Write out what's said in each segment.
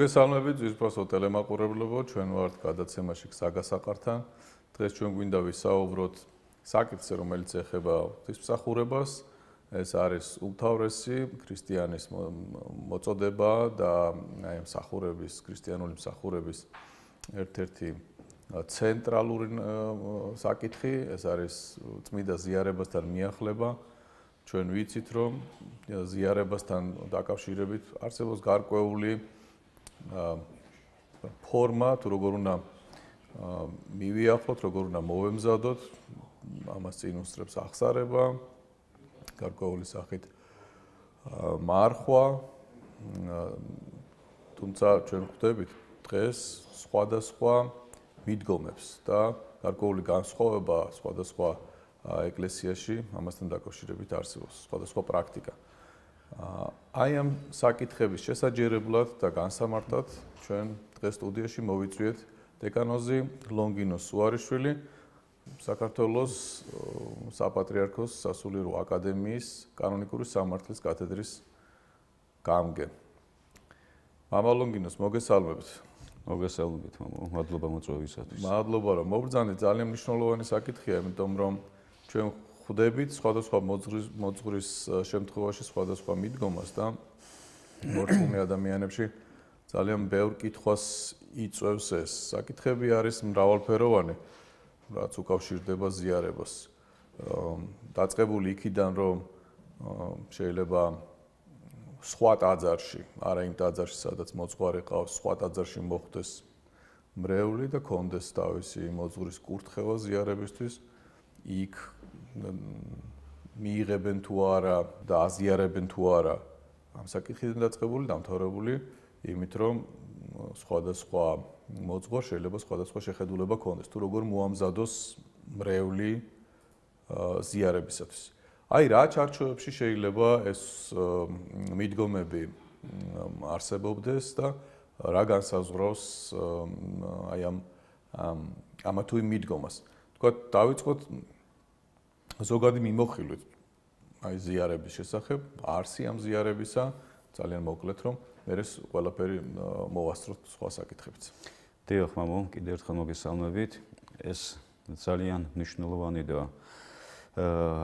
მოგესალმებით ძვირფასო ტელემაყურებლებო, ჩვენ ვართ გადაცემაში საგასაყართან. დღეს ჩვენ გვინდა ვისაუბროთ საკითხზე, რომელიც ეხება ღვთისმსახურებას. ეს არის უთავრესი ქრისტიანის მოწოდება და აი მსახურების, ქრისტიანული მსახურების ერთ-ერთი ცენტრალური საკითხი, ეს არის წმინდა ზიარებასთან მიახლება. ჩვენ ვიცით, რომ ზიარებასთან დაკავშირებით არსებობს გარკვეული ფორმა თუ როგორ უნდა მივიახოთ, როგორ უნდა მოვემზადოთ, ამას წინ უსწრებს ახსარება, გარკვეული სახით მარხვა. თუმცა ჩვენ ხვდებით დღეს სხვადასხვა მიდგომებს და გარკვეული განსხვავება სხვადასხვა ეკლესიაში ამასთან დაკავშირებით არსებობს სხვადასხვა პრაქტიკა. აა აი ამ საკითხების შესაძერებლად და განსამართად ჩვენ დღეს სტუდიაში მოვიწვიეთ დეკანოზი ლონგინო სუარიშვილი საქართველოს საპატრიარქოს სასულიერო აკადემიის კანონიკური სამართლის კათედრის გამგე. мама ლონგინოს მოგესალმებით. მოგესალმებით мамо, მადლობა მოწვევისათვის. მადლობა რომ მობრძანდით, ძალიან მნიშვნელოვანი საკითხია, იმიტომ რომ ჩვენ ვხვდებით სხვადასხვა მოძღვრის მოძღვრის შემთხვევაში სხვადასხვა მიდგომას და მორწმუნე ადამიანებში ძალიან ბევრ კითხვას იწევს ეს. საკითხები არის მრავალფეროვანი, რაც უკავშირდება ზიარებას. დაწቀბული იქიდან რომ შეიძლება სხვა ტაძარში, არა იმ ტაძარში, სადაც მოძღვარი ყავს, სხვა ტაძარში მოხდეს მრევლი და კონდეს თავისი მოძღვრის კურთხევა ზიარებისთვის, იქ მიიღებენ თუ არა და აზიარებენ თუ არა ამ საკითხიდან დაწყებული დამთავრებული იმით რომ სხვადასხვა მოძღვარ შეიძლება სხვადასხვა შეხედულება ქონდეს თუ როგორ მოამზადოს მრევლი ზიარებისათვის. აი რა ჩარჩოებში შეიძლება ეს მიდგომები არსებობდეს და რა განსაზღვროს აი ამ ამათუი მიდგომას. თქვა დავიწყოთ ზოგადი მიმოხილვით აი ზიარების შესახებ, არსი ამ ზიარებისა ძალიან მოკლედ რომ მერეს ყველაფერი მოვასწროთ სხვა საკითხებს. დიო ხმამო, კიდევ ერთხელ მოგესალმებით. ეს ძალიან მნიშვნელოვანი და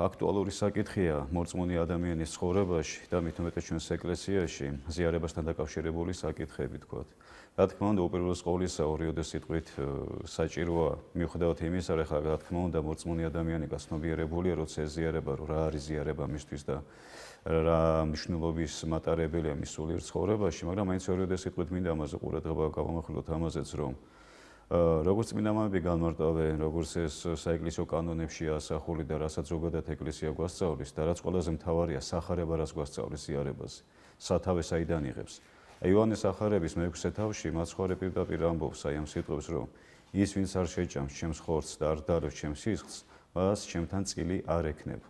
აქტუალური საკითხია მორწმუნე ადამიანის ცხოვრებაში და მით უმეტეს ჩვენს ეკლესიაში ზიარებასთან დაკავშირებული საკითხები, თქო. რა თქმა უნდა უპირველეს ყოვლისა ორიოდე სიტყვით э, საჭიროა მიუხედავად იმისა რომ ახლა რა თქმა უნდა მოწმენი ადამიანი გასნობიერებულია როცა ეზიარება რომ რა არის ზიარება მისთვის და რა მნიშვნელობის მატარებელია მის სულიერ ცხოვრებაში მაგრამ მაინც ორიოდე სიტყვით მინდა ამაზე ყურადღება გამომახვილოთ ამაზეც რომ э, როგორც წმინდა მამები განმარტავენ როგორც ეს საეკლესიო კანონებში ასახული და რასაც ზოგადად ეკლესია გვასწავლის და რაც ყველაზე მთავარია სახარება რაც გვასწავლის ზიარებაზე სათავე საიდან იღებს იოანეს ახარების მეექვსე თავში მაცხოვრე პირდაპირ ამბობს აი ამ სიტყვებს რომ ის ვინც არ შეჭამს ჩემს ხორცს და არ დაროს ჩემს სისხლს მას ჩემთან წილი არ ექნებ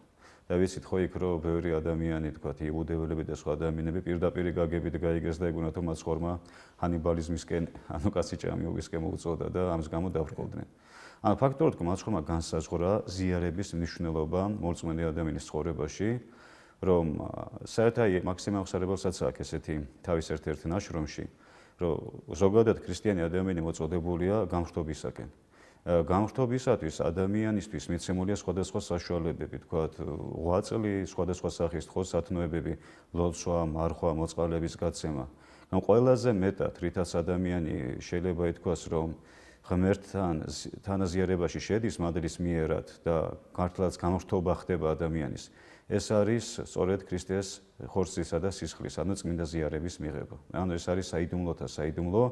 და ვიცით ხო იქ რომ ბევრი ადამიანი თქვათ იუდეველები და სხვა ადამიანები პირდაპირ გაგებით გაიგეს და ეგონათ რომ მაცხოვრმა ჰანიბალიზმისკენ ანუ კასიჭამი უგისკენ მოუწოდა და ამის გამო დაბრკოდნენ ან ფაქტორად რომ მაცხოვრმა განსაზღვრა ზიარების მნიშვნელობა მოწმენი ადამიანის ცხოვრებაში რომ საერთაი მაქსიმე ახსარებელსაც აქვს ესეთი თავის ერთ-ერთ ნაშრომში, რომ ზოგადად ქრისტიანი ადამიანი მოწოდებულია გამხდობისაკენ. გამხდობისათვის ადამიანისთვის მიცემულია სხვადასხვა საშუალებები, თქო, ღვაწლი, სხვადასხვა სახის ხოსათნოებები, ლოცვა, მარხვა, მოწყალების გაცემა. ან ყველაზე მეტად რითაც ადამიანი შეიძლება ითქვას, რომ ღმერთთან თანაზიარებაში შედის მადლის მიერად და გართლაც გამხდობა ხდება ადამიანის. ეს არის სწორედ ქრისტეს ხორცისა და სისხლის, ანუ წმინდა ზიარების მიღება. ანუ ეს არის საიდუმლოთა საიდუმლო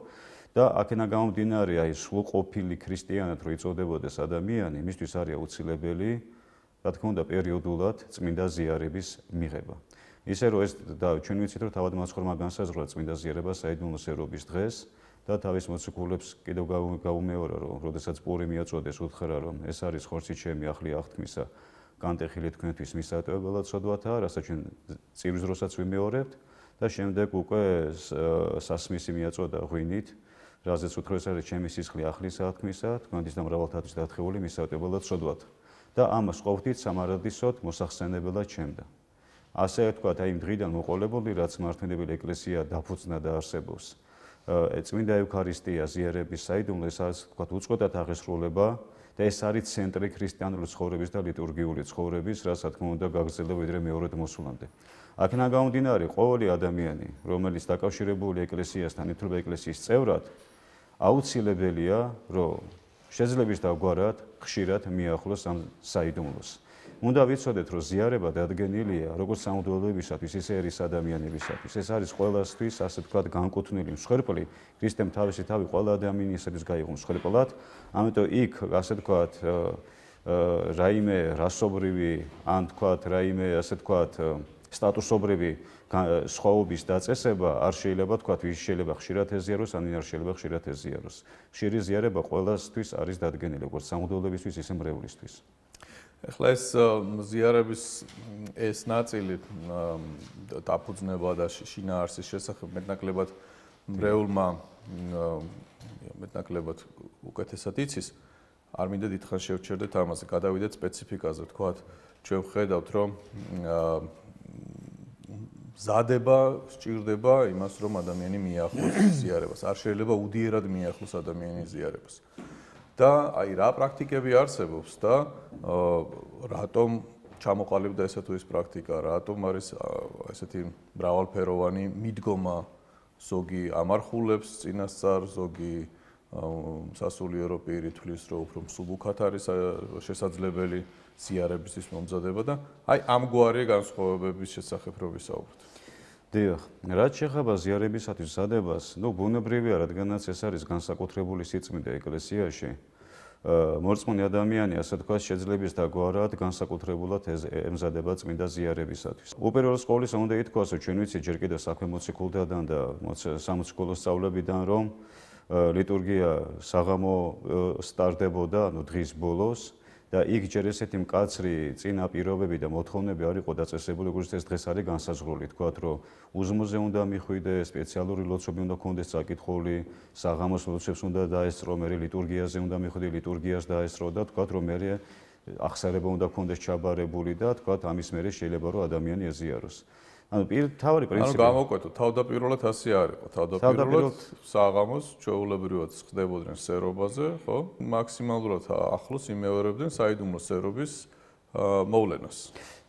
და აქედან გამომდინარე აი სრულყოფილი ქრისტიანად რო იწოდებოდეს ადამიანი, მისთვის არის აუცილებელი, რა თქმა უნდა, პერიოდულად წმინდა ზიარების მიღება. ისე რომ ეს და ჩვენ ვიცით რომ თავად მასხორმა განსაზღვრა წმინდა ზიარება საიდუმლოს ერობის დღეს და თავის მოციქულებს კიდევ გაუმეორა რომ შესაძაც პური მიაწოდეს უთხრა რომ ეს არის ხორცი ჩემი ახლი აღთქმისა განტეხილი თქვენთვის მისატოებელად სოდვათა, რასაც ჩვენ წირვის დროსაც ვიმეორებთ და შემდეგ უკვე სასმისი მიაწოდა ღვინით, რაზეც უთხრეს არის ჩემი სისხლი ახლისა თქმისა, თქვენთვის და მრავალთათვის დათხეული მისატოებელად სოდვათ. და ამას ყოფთით სამარადისოდ მოსახსენებლად ჩემდა. ასე ერთქვათ აი იმ დღიდან მოყოლებული, რაც მართლმადიდებელი ეკლესია დაფუძნა და არსებობს. ეწმინდა ევქარისტია ზიარების საიდუმლო, ესაც ვთქვათ უწყვეტად აღესრულება და ეს არის ცენტრი ქრისტიანული ცხოვრების და ლიტურგიული ცხოვრების, რა სათქმა უნდა, გაგრძელდა ვიდრე მეორე მოსულამდე. აქედან გამომდინარე, ყოველი ადამიანი, რომელიც დაკავშირებულია ეკლესიასთან, ითვლება ეკლესიის წევრად, აუცილებელია, რომ შეძლებს და გვარად ხშირად მიახლოს ამ საიდუმლოს. უნდა ვიცოდეთ, რომ ზიარება დადგენილია როგორც სამღვდელოებისათვის, ისე ერის ადამიანებისათვის. ეს არის ყველასთვის, ასე ვთქვათ, განკუთვნილი მსხვერპლი. ქრისტემ თავისი თავი ყველა ადამიანისთვის გაიღო მსხვერპლად. ამიტომ იქ, ასე ვთქვათ, რაიმე расობრივი, ან ვთქვათ, რაიმე, ასე ვთქვათ, სტატუსობრივი სხვაობის დაწესება არ შეიძლება თქვა თუ შეიძლება ხშირად ეზიაროს ან არ შეიძლება ხშირად ეზიაროს. ხშირი ზიარება ყოველთვის არის დადგენილი, როგორც სამღვდელოებისთვის, ისე მრევლისთვის. ახლა ეს ზიარების ეს ნაწილი დაფუძნება და შინაარსის შესახებ მეტნაკლებად მრეულმა მეტნაკლებად უკეთესად იცის არ მინდა დიდხანს შევჩერდეთ ამაზე გადავიდეთ სპეციფიკაზე თქვათ ჩვენ ხედავთ რომ მზადება სჭირდება იმას რომ ადამიანი მიახლოს ზიარებას არ შეიძლება უდიერად მიახლოს ადამიანის ზიარებას და აი რა პრაქტიკები არსებობს და რატომ ჩამოყალიბდა ესა თუ ის პრაქტიკა, რატომ არის ესეთი მრავალფეროვანი მიდგომა ზოგი ამარხულებს წინასწარ ზოგი სასულიერო პირითვლის რომ უფრო მსუბუქად არის შესაძლებელი ზიარების ის მომზადება და აი ამგვარი განსხვავებების შესახებ რომ ვისაუბრეთ. დიახ, რაც შეხება ზიარებისათვის სადებას, ნუ ბუნებრივია, რადგანაც ეს არის განსაკუთრებული სიწმინდე ეკლესიაში. მორწმუნე ადამიანი, ასე თქვა, შეძლებს და გوارად განსაკუთრებულად ემზადება წმინდა ზიარებისათვის. უპირველეს ყოვლისა უნდა ითქვას, რომ ჩვენ ვიცით ჯერ კიდევ საქმემოცი კულტიდან და სამოციკულო სწავლებიდან, რომ ლიტურგია საღამო სტარდებოდა, ანუ დღის ბოლოს, და იქ ჯერ ესეთი მკაცრი წინა პირობები და მოთხოვნები არ იყო დაწესებული, როგორც ეს დღეს არის განსაზღვრული, თქვა რომ უზმოზე უნდა მიხვიდე, სპეციალური ლოცვები უნდა კონდეს საკითხული, საღამოს ლოცვებს უნდა დაესწრო, მე ლიტურგიაზე უნდა მიხვიდე, ლიტურგიას დაესწრო და თქვა რომ მე აღსარება უნდა კონდეს ჩაბარებული და თქვა ამის მერე შეიძლება რომ ადამიანი ეზიაროს. ანუ პირ თავი პრინციპი. ანუ გამოკვეთო, თავდაპირველად ასე არ იყო. თავდაპირველად საღამოს ჩეულებრივად ხდებოდნენ სერობაზე, ხო? მაქსიმალურად ახლოს იმეორებდნენ საიდუმლო სერობის მოვლენას.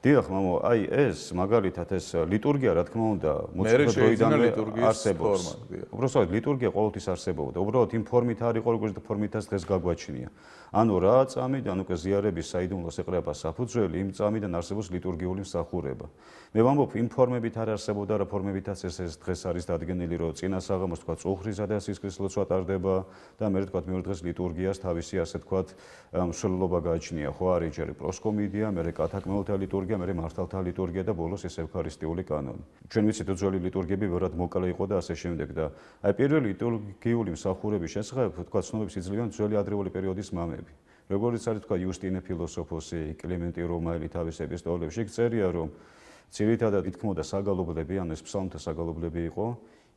დიახ, მამო, აი ეს მაგალითად ეს ლიტურგია, რა თქმა უნდა, მოცხადებული დროიდანვე არსებობს. უბრალოდ ლიტურგია ყოველთვის არსებობდა. უბრალოდ იმ ფორმით არ იყო, როგორც ფორმითაც დღეს გაგვაჩნია. ანუ რა წამიდან უკვე ზიარების საიდუმლოს ეყრება საფუძველი, იმ წამიდან არსებობს ლიტურგიული მსახურება. მე ვამბობ, იმ ფორმებით არ არსებობდა, რა ფორმებითაც ეს ეს დღეს არის დადგენილი, რომ წინასაღამოს თქვა წუხრისა და სისხლის ლოცვა ტარდება და მე თქვა მეორე დღეს ლიტურგიას თავისი ასე თქვა მსვლელობა გააჩნია. ხო არის ჯერ პროსკომიდია, მე კათაკმელთა ლიტურგია ლიტურგია, მე მართალთა ლიტურგია და ბოლოს ეს ევქარისტიული კანონი. ჩვენ ვიცით, რომ ძველი ლიტურგები ვერად მოკლე იყო და ასე შემდეგ და აი პირველი ლიტურგიული მსახურების შესახებ თქვა ცნობებს იძლევიან ძველი ადრეული პერიოდის მამები. როგორც არის თქვა იუსტინე ფილოსოფოსი, კლემენტი რომაელი თავის ეპისტოლებში წერია, რომ ცივილიზაციად ითქმოდა საგალობლები, ანუ ეს ფსალმთა საგალობლები იყო.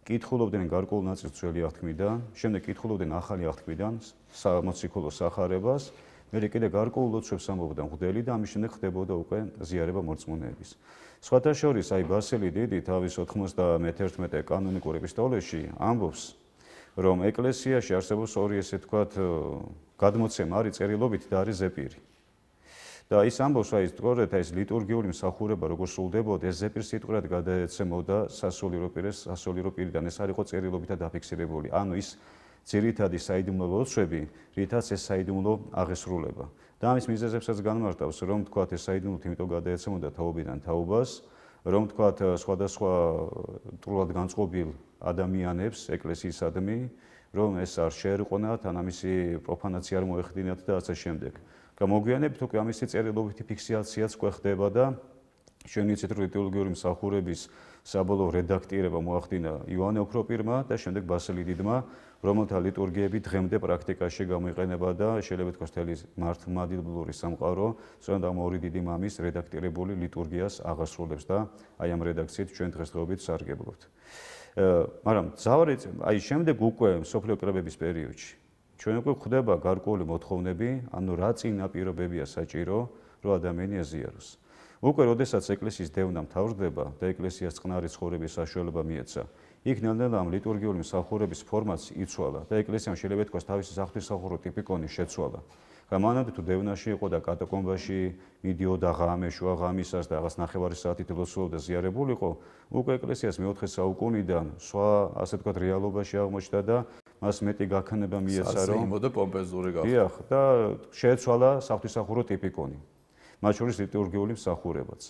კითხულობდნენ გარკულ ნაწილს ძველი აღთქმიდან, შემდეგ კითხულობდნენ ახალი აღთქმიდან, სამოციქულო სახარებას. მე კიდე გარკვეულ ოცხებს ამბობდა მღდელი და ამის შემდეგ ხდებოდა უკვე ზიარება მორწმუნეების. სხვათა შორის აი ბასილი დიდი თავის 91-11 კანონიკურ ეპისტოლეში ამბობს რომ ეკლესიაში არსებობს ორი ესე თქვათ გადმოცემა არის წერილობით და არის ზეპირი. და ის ამბობს აი სწორედ ეს ლიტურგიული მსახურება როგორ სრულდებოდა ეს ზეპირ სიტყვრად გადაეცემოდა სასულიერო პირეს სასულიერო პირიდან ეს არისო წერილობითა დაფიქსირებული. ანუ ის ძირითადი საიდუმლო ოცვები, რითაც ეს საიდუმლო აღესრულება. და ამის მიზეზებსაც განმარტავს, რომ თქვათ ეს საიდუმლო თვითონ გადაეცემოდა თაობიდან თაობას, რომ თქვათ э, სხვადასხვა э, ტრულად განწყობილ ადამიანებს ეკლესიისადმი, რომ ეს არ შეერყონათ, ან ამისი პროფანაცია არ მოეხდინათ და ასე შემდეგ. გამოგვიანებით უკვე ამისი წერილობითი ფიქსიაციაც ყვეხდება და ჩვენი ცენტრალური მსახურების საბოლოო რედაქტირება მოახდინა ივანე ოქროპირმა და შემდეგ ბასილი დიდმა რომელთა ლიტურგიები დღემდე პრაქტიკაში გამოიყენება და შეიძლება თქვას თელის მართლმადიდებლური სამყარო, სწორედ ამ ორი დიდი მამის რედაქტირებული ლიტურგიას აღასრულებს და აი ამ რედაქციით ჩვენ დღესდღეობით სარგებლობთ. მაგრამ ზავრეც აი შემდეგ უკვე სოფლიო კრებების პერიოდში ჩვენ უკვე ხვდება გარკვეული მოთხოვნები, ანუ რა წინაპირობებია საჭირო, რომ ადამიანი ეზიაროს. უკვე როდესაც ეკლესიის დევნა მთავრდება და ეკლესიას წყნარი ცხოვრების საშუალება მიეცა, იქ ნელ-ნელა ამ ლიტურგიული მსახურების ფორმაც იცვალა და ეკლესიამ შეიძლება თქვას თავისი სახთვისახურო ტიპიკონი შეცვალა. რამანდ თუ დევნაში იყო და კატაკომბაში მიდიოდა ღამეშვა ღამისას და რაღაც ნახევარი საათი თელოსულობდა ზიარებულიყო, უკვე ეკლესიას მე-4 საუკუნიდან სხვა ასე თქვა რეალობაში აღმოჩნდა და მას მეტი გაქანება მიეცა რომ საიმოდა პომპეზური გახდა. დიახ და შეცვალა სახთვისახურო ტიპიკონი. მათ შორის ლიტურგიული მსახურებაც.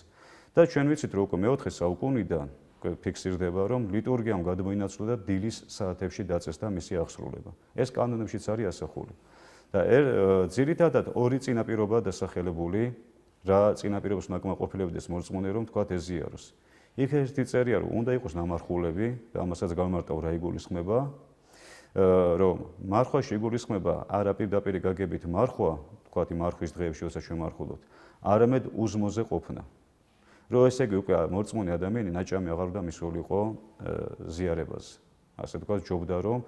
და ჩვენ ვიცით რომ უკვე მე-4 საუკუნიდან ფიქსირდება, რომ ლიტურგიამ გადმოინაცვლა და დილის საათებში დაწესდა მისი აღსრულება. ეს კანონებშიც არის ასახული. და ერ ძირითადად ორი წინაპირობა დასახელებული, რა წინაპირობას ნაკმაყოფილებდეს მორწმუნე რომ თქვა ეზიაროს. იქ ერთი წერია, რომ უნდა იყოს ნამარხულები, ამასაც გამარტავ რაიგულის ხმება, რომ მარხვაში გულისხმება არა პირდაპირი გაგებით მარხვა, თქვათი მარხვის დღეებში, როცა ჩვენ მარხულობთ, არამედ უზმოზე ყოფნა. რომ ესე იგი უკვე მორწმუნე ადამიანი ნაჭამი აღარ უნდა მისულიყო ზიარებას. ასე თქვა ჯობდა რომ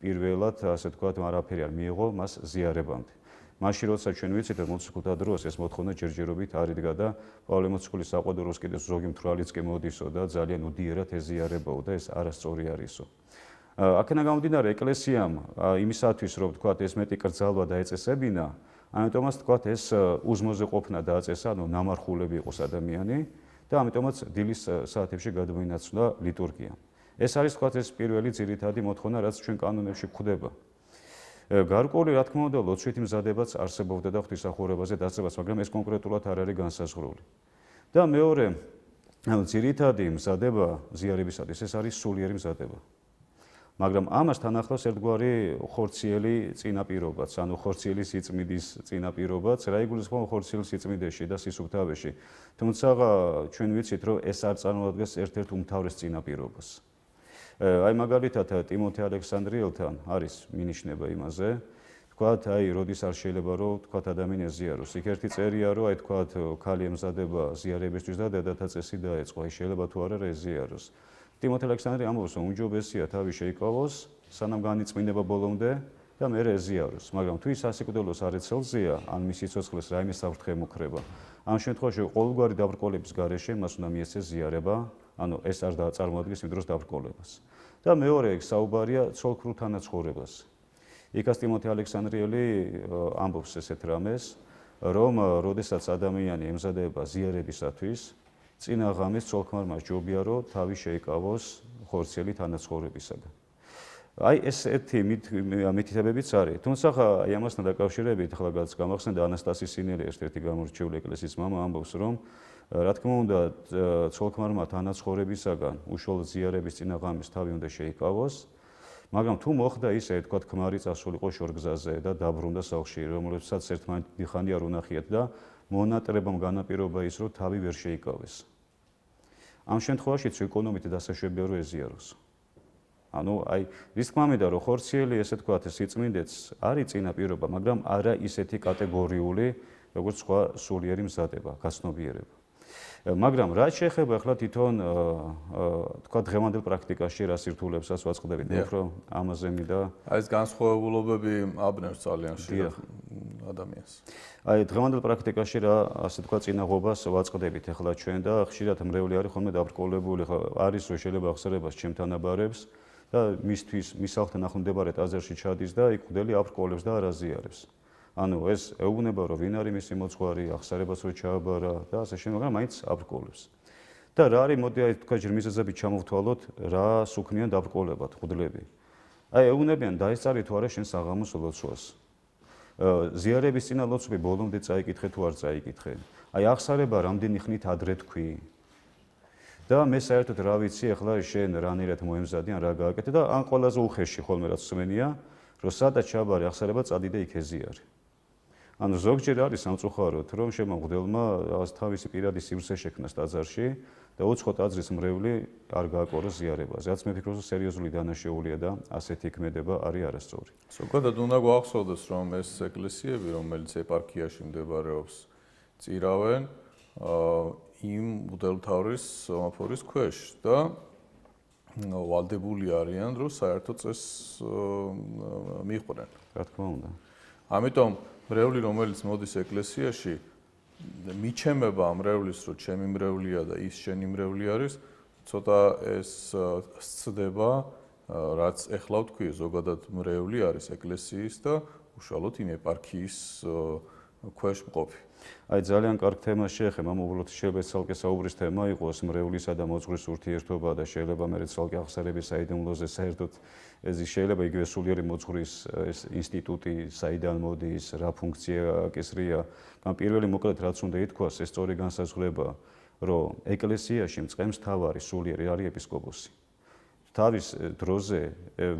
პირველად ასე თქვა არაფერი არ მიიღო მას ზიარებამდე. მაშინ როცა ჩვენ ვიცით რომ მოციქულთა დროს ეს მოთხოვნა ჯერჯერობით არ იდგა და პავლე მოციქულის საყვადუროს კიდე ზოგი მთვრალიც კი მოდისო და ძალიან უდიერად ეზიარებაო და ეს არასწორი არისო. აქენა გამოდინარე ეკლესიამ იმისათვის რომ თქვა ეს მეტი კრძალვა დაეწესებინა ანუ თომას თქვა ეს უზმოზე ყოფნა დააწესა, ანუ ნამარხულები იყოს ადამიანები და ამიტომაც დილის э, საათებში გადმოინაცვლა ლიტურგია. ეს არის თქვათ ეს პირველი ძირითადი მოთხოვნა, რაც ჩვენ კანონებში გვხვდება. გარკვეული რა თქმა უნდა ლოცვითი მზადებაც არსებობდა და ღვთისახურებაზე დაცებას, მაგრამ ეს კონკრეტულად არ არის განსაზღვრული. და მეორე ძირითადი მზადება ზიარებისათვის ეს არის სულიერი მზადება. მაგრამ ამასთან ახლოს ერთგვარი ხორციელი წინაპირობაც, ანუ ხორციელი სიწმიდის წინაპირობაც, რა იგულისხმება ხორციელ სიწმიდეში და სისუფთავეში. თუმცა ჩვენ ვიცით, რომ ეს არ წარმოადგენს ერთ-ერთ უმთავრეს წინაპირობას. აი მაგალითად ტიმოთე ალექსანდრიელთან არის მინიშნება იმაზე, თქვათ, აი, როდის არ შეიძლება რომ თქვათ ადამიანს ზიაროს. იქ ერთი წერია რომ აი თქვათ, ქალი ემზადება ზიარებისთვის და დედათა წესი დაეწყო. აი შეიძლება თუ არა რეზიაროს. დიმოთ ალექსანდრე ამბობს რომ უმჯობესია თავი შეიკავოს სანამ განიწმინება ბოლომდე და მე რეზიაროს მაგრამ თუ ის ასეკდელოს არეცელზია ან მის სიცოცხლეს რაიმე საფრთხე მოქრება ამ შემთხვევაში ყოველგვარი დაბრკოლების გარეშე მას უნდა მიეცეს ზიარება ანუ ეს არ დაწარმოადგენს იმ დროს დაბრკოლებას და მეორე ეს საუბარია ცოლქრუთანაც ხორებას იქას დიმოთ ალექსანდრიელი ამბობს ესეთ რამეს რომ როდესაც ადამიანი ემზადება ზიარებისათვის წინა ღამეს ცოლქმარმა ჯობია რომ თავი შეიკავოს ხორცელი თანაცხოვრებისაგან. აი ეს ერთი მითითებებიც არის. თუმცა ხა აი ამასთან დაკავშირებით ხლა გაც გამახსენდა ანასტასის სინერი ერთ-ერთი გამორჩეული ეკლესიის мама ამბობს რომ რა თქმა უნდა ცოლქმარმა თანაცხოვრებისაგან უშუალო ზიარების წინა ღამეს თავი უნდა შეიკავოს. მაგრამ თუ მოხდა ისე თქვა თქმარი წასულიყო შორგზაზე და დაბრუნდა სახლში, რომელსაც ერთმანეთი ხანი არ უნახიათ და მონატრებამ განაპირობა ის, რომ თავი ვერ შეიკავეს. ამ შემთხვევაშიც ეკონომიკი დასაშვებია რო ეზიაროს. ანუ აი ის გამომედა რომ ხორციელი ესე თქვა ეს იწმინდეთს არის წინა პირობა მაგრამ არა ისეთი კატეგორიული როგორც სხვა სულიერი მზადება გასნობიერება მაგრამ რაც შეეხება ახლა თვითონ თქვა დღევანდელ პრაქტიკაში რა სირთულებსაც ვაწყდებით უფრო ამაზე მიდა აი ეს განსხვავებულობები აბნევს ძალიან შეიძლება ადამიანს აი დღევანდელ პრაქტიკაში რა ასე თქვა წინაღობას ვაწყდებით ახლა ჩვენ და ხშირად მრევლი არის ხოლმე დაბრკოლებული ხო არის რომ შეიძლება ახსერებას ჩემთან აბარებს და მისთვის მისახთან ახუნდებარეთ აზერში ჩადის და იქ ხვდელი აბრკოლებს და არაზიარებს ანუ ეს ეუბნება რომ ვინ არის მისი მოძღვარი, ახსარებას რო ჩააბარა და ასე შემდეგ, მაგრამ მაინც აბრკოლებს. და რა არის მოდი აი თქვა ჯერმისაზები ჩამოვთვალოთ, რა სუქნიან დაბრკოლებად ხუდლები. აი ეუბნებიან დაისწარი თუ არა შენ საღამოს ლოცვას. ზიარების წინა ლოცვები ბოლომდე წაიკითხე თუ არ წაიკითხე. აი ახსარება რამდენი ხნით ადრე თქვი. და მე საერთოდ რა ვიცი ახლა შენ რანერად მოემზადიან რა გააკეთე და ან ყველაზე უხეში ხოლმე რაც სმენია რომ სადაც ჩაბარი ახსარება წადი და იქ ეზიარი. ანუ ზოგჯერ არის სამწუხაროდ, რომ შემოგვდელმა რაღაც თავისი პირადი სივრცე შექმნას დაძარში და უცხო დაძრის მრევლი არ გააკოროს ზიარებას. რაც მე ფიქრობ, რომ სერიოზული დანაშაულია და ასეთი ეკმედება არის არასწორი. ზოგადად უნდა გვახსოვდეს, რომ ეს ეკლესიები, რომელიც ეპარქიაში მდებარეობს, წირავენ აა იმ უდელთავრის სამაფორის ქვეშ და ვალდებული არიან, რომ საერთო წეს მიყვნენ. რა თქმა უნდა. ამიტომ მრევლი რომელიც მოდის ეკლესიაში მიჩემება ამ მრევლის რომ ჩემი მრევლია და ის შენი მრევლი არის ცოტა ეს სწდება რაც ეხლა ვთქვი ზოგადად მრევლი არის ეკლესიის და უშუალოდ იმ ეპარქიის ქვეშ მყოფი აი ძალიან კარგ თემა შეეხე მომავალოდ შეიძლება ცალკე საუბრის თემა იყოს მრევლისა და მოძღვრის ურთიერთობა და შეიძლება მე რეცალკე აღსარების საიდუმლოზე საერთოდ ეს ის შეიძლება იგივე სულიერი მოძღვრის ეს ინსტიტუტი საიდან მოდის, რა ფუნქცია აკისრია. მაგრამ პირველი მოკლედ რაც უნდა ითქვას, ეს სწორი განსაზღვრება, რომ ეკლესიაში მწყემს თავარი სულიერი არის ეპისკოპოსი. თავის დროზე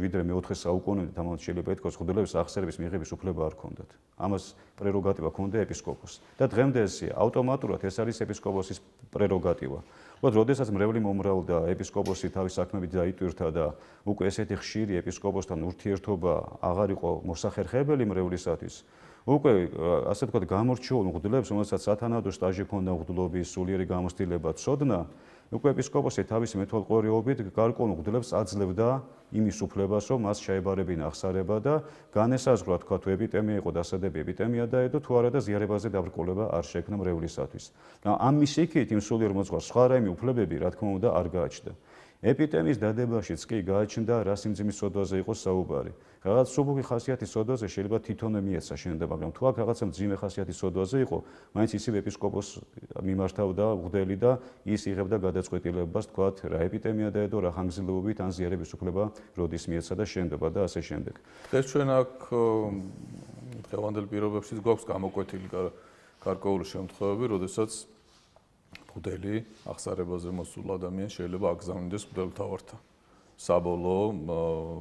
ვიდრე მე-4 საუკუნემდე თამამ შეიძლება ეთქოს ხუდელების აღსერების მიღების უფლება არ ქონდათ. ამას პრეროგატივა ქონდა ეპისკოპოსს და დღემდე ეს ავტომატურად ეს არის ეპისკოპოსის პრეროგატივა. მოდ როდესაც მრევლი მომრავლდა ეპისკოპოსი თავის საქმებით დაიტვირთა და უკვე ესეთი ხშირი ეპისკოპოსთან ურთიერთობა აღარ იყო მოსახერხებელი მრევლისათვის. უკვე ასე თქვა გამორჩეულ ხუდელებს, რომელსაც სათანადო სტაჟი ქონდა ხუდლობის სულიერი გამოცდილება წოდნა უკვე ეპისკოპოსი თავისი მეთვალყურეობით გარკონულ გძლებს აძლევდა იმის უფლებას, რომ მას შეებარებინა ხსარება და განესაზღვრა თქვა თუ ეპიდემია იყო დასადები ეპიდემია და ედო თუ არა და ზიარებაზე დაბრკოლება არ შექმნა მრევლისათვის. და ამის იქით იმ სულიერ მოძღვარს სხვა რაიმე უფლებები რა თქმა უნდა არ გააჩნდა. ეპიდემიის დადებაშიც კი გააჩნდა რა სიმძიმის სოდაზე იყო საუბარი. რაღაც სუბუქი ხასიათის სოდაზე შეიძლება თვითონვე მიეცა შენდა, მაგრამ თუ აქ რაღაცა მძიმე ხასიათის სოდაზე იყო, მაინც ისევ ეპისკოპოს მიმართავდა უღდელი და ის იღებდა გადაწყვეტილებას, თქვა რა ეპიდემია დაედო, რა ხანგრძლივობით ან ზიარების უფლება როდის მიეცა და შენდა და ასე შემდეგ. დღეს ჩვენ აქ დღევანდელ პირობებშიც გვაქვს გამოკვეთილი გარკვეული შემთხვევები, როდესაც მდელი აღსარებაზე მოსულ ადამიანს შეიძლება აგზავნიდეს მდელთავართა საბოლო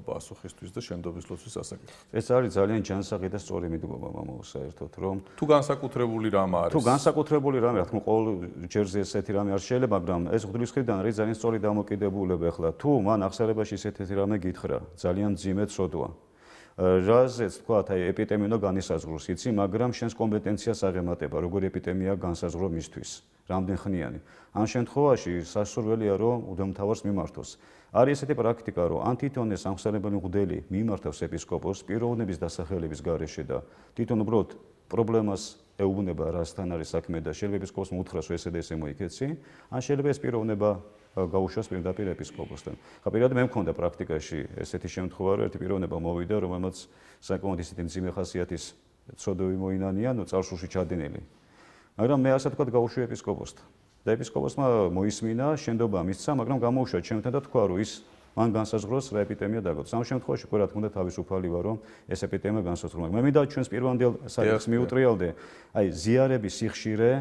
პასუხისთვის და შენდობის ლოცვის ასაკეთებლად. ეს არის ძალიან ჯანსაღი და სწორი მიდგომა მომავალ საერთოდ, რომ თუ განსაკუთრებული რამ არის. თუ განსაკუთრებული რამე, რა თქმა უნდა, ჯერზე ესეთი რამე არ შეიძლება, მაგრამ ეს ღვთისმხრიდან არის ძალიან სწორი დამოკიდებულება ახლა. თუ მან აღსარებაში ესეთი რამე გითხრა, ძალიან ძიმეთ სოდვა. რაზეც თქვა, აი ეპიდემიო განისაზღვროს, იცი, მაგრამ შენს კომპეტენციას აღემატება, როგორი ეპიდემია განსაზღვრო მისთვის. რამდენხნიანი. ამ შემთხვევაში სასურველია რომ უდემთავარს მიმართოს. არის ესეთი პრაქტიკა რომ ან თვითონ ეს სამხსენებელი მღვდელი მიმართავს ეპისკოპოსს პიროვნების დასახელების გარეშე და თვითონ უბრალოდ პრობლემას ეუბნება რასთან არის საქმე და შეიძლება ეპისკოპოსს მოუთხრას რომ ესე და ესე მოიქეცი, ან შეიძლება ეს პიროვნება გაუშვას პირდაპირ ეპისკოპოსთან. ხა პირადად მე მქონდა პრაქტიკაში ესეთი შემთხვევა რომ ერთი პიროვნება მოვიდა რომელმაც საკმაოდ ისეთი ძიმე ხასიათის წოდები მოინანია, ნუ წარსულში ჩადენილი მაგრამ მე ასე თქვა გაუშვი ეპისკოპოსთან. და ეპისკოპოსმა მოისმინა, შენდობა მისცა, მაგრამ გამოუშვა ჩემთან და თქვა, რომ ის მან განსაზღვროს რა ეპიდემია დაგოთ. სამ შემთხვევაში ყველა თქმა თავისუფალი ვარო ეს ეპიდემია განსაზღვრო. მაგრამ მე მინდა ჩვენს პირვანდელ საერთს მიუტრიალდე, აი ზიარების სიხშირე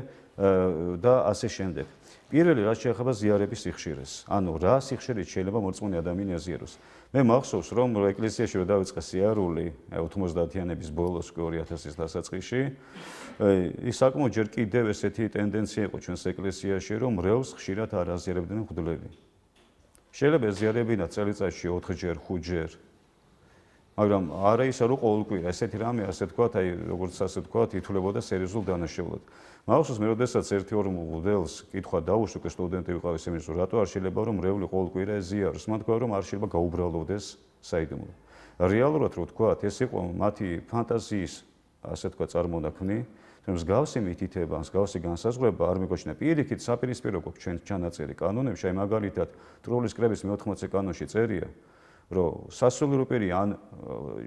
და ასე შემდეგ. პირველი რაც შეეხება ზიარების სიხშირეს, ანუ რა სიხშირით შეიძლება მოწმენი ადამიანი აზიაროს. მე მახსოვს რომ ეკლესიაში რო დაიწყა სიარული 90-იანების ბოლოს კი 2000-ის დასაწყისში ის საკმაოდ ჯერ კიდევ ესეთი ტენდენცია იყო ჩვენს ეკლესიაში რომ რევს ხშირად არაზიარებდნენ ხვდლები შეიძლება ეზიარებინა წელიწადში 4ჯერ 5ჯერ მაგრამ არა ისე რომ ყოველ კვირა ესეთი რამე ასე თქვა თაი როგორც ასე თქვა თითულებოდა სერიოზულ დანაშაულად მაგასაც მე როდესაც ერთ-ორ მოდელს კითხვა დაუშვი სტუდენტები ვიყავი სემინარზე რატო არ შეიძლება რომ რევლი ყოველ კვირა ზიაროს მან თქვა რომ არ შეიძლება გაუბრალოდეს საიდუმლო რეალურად რო თქვათ ეს იყო მათი ფანტაზიის ასე თქვა წარმონაქმნი მსგავსი მითითება, მსგავსი განსაზღვრება არ მიგოჩნდა. პირიქით საპირისპირო გვაქვს ჩვენ ჩანაწერი კანონებში, აი მაგალითად, ტროლის კრების მე-14 კანონში წერია, რომ სასულიერო პირი ან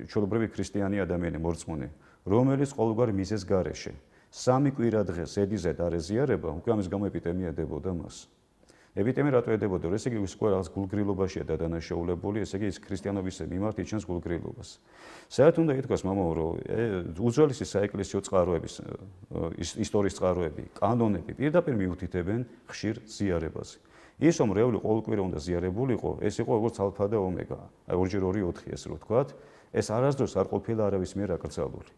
ჩვეულებრივი ქრისტიანი ადამიანი მორწმუნე, რომელიც ყოველგვარი მიზეზ გარეშე სამი კვირა დღეს ედიზე დარეზიარება, უკვე ამის გამო ეპიდემია დებოდა მას. ეპიდემია რატო ედებოდა? ესე იგი ის ყველას გულგრილობაშია დადანაშაულებული, ესე იგი ის ქრისტიანობის მიმართ იჩენს გულგრილობას. საერთოდ უნდა ითქვას მამა, რომ უძველესი საეკლესიო წყაროების ისტორიის წყაროები, კანონები პირდაპირ მიუთითებენ ხშირ ზიარებას. ის რომ რევლი ყოველკვირა უნდა ზიარებულიყო, ეს იყო როგორც ალფა და ომეგა. აი 2:4 ეს რო თქვათ, ეს არასდროს არ ყოფილა არავის მიერ აკრძალული.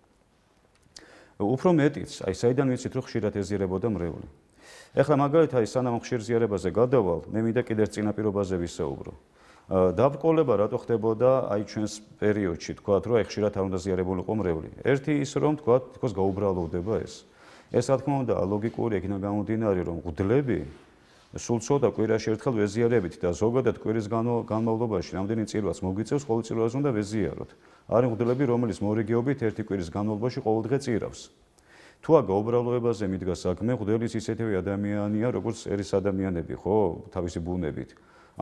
უფრო მეტიც, აი საიდან ვიცით, რომ ხშირად ეზიერებოდა მრევლი. ეხლა მაგალითად, სანამ ხშირ ზიარებაზე გადავალ, მე მინდა კიდევ წინაპირობაზე ვისაუბრო. დაბკოლება რატო ხდებოდა აი ჩვენს პერიოდში, თქვათ, რომ აი ხშირად არ უნდა ზიარებულიყო მრევლი. ერთი ის რომ თქვათ, თქოს გაუბრალოვდება ეს. ეს რა თქმა უნდა ლოგიკური ეკნა გამოდინარი რომ გუდლები სულ ცოტა კვირაში ერთხელ ვეზიარებით და ზოგადად კვირის განმავლობაში რამდენი წირვას მოგიწევს, ყოველ წირვას უნდა ვეზიაროთ. არის მოდელები, რომლის მორიგეობით ერთი კვირის განმავლობაში ყოველდღე წირავს. თუ აგა უბრალოებაზე მიდგა საქმე, მოდელის ისეთივე ადამიანია, როგორც წერის ადამიანები, ხო, თავისი ბუნებით.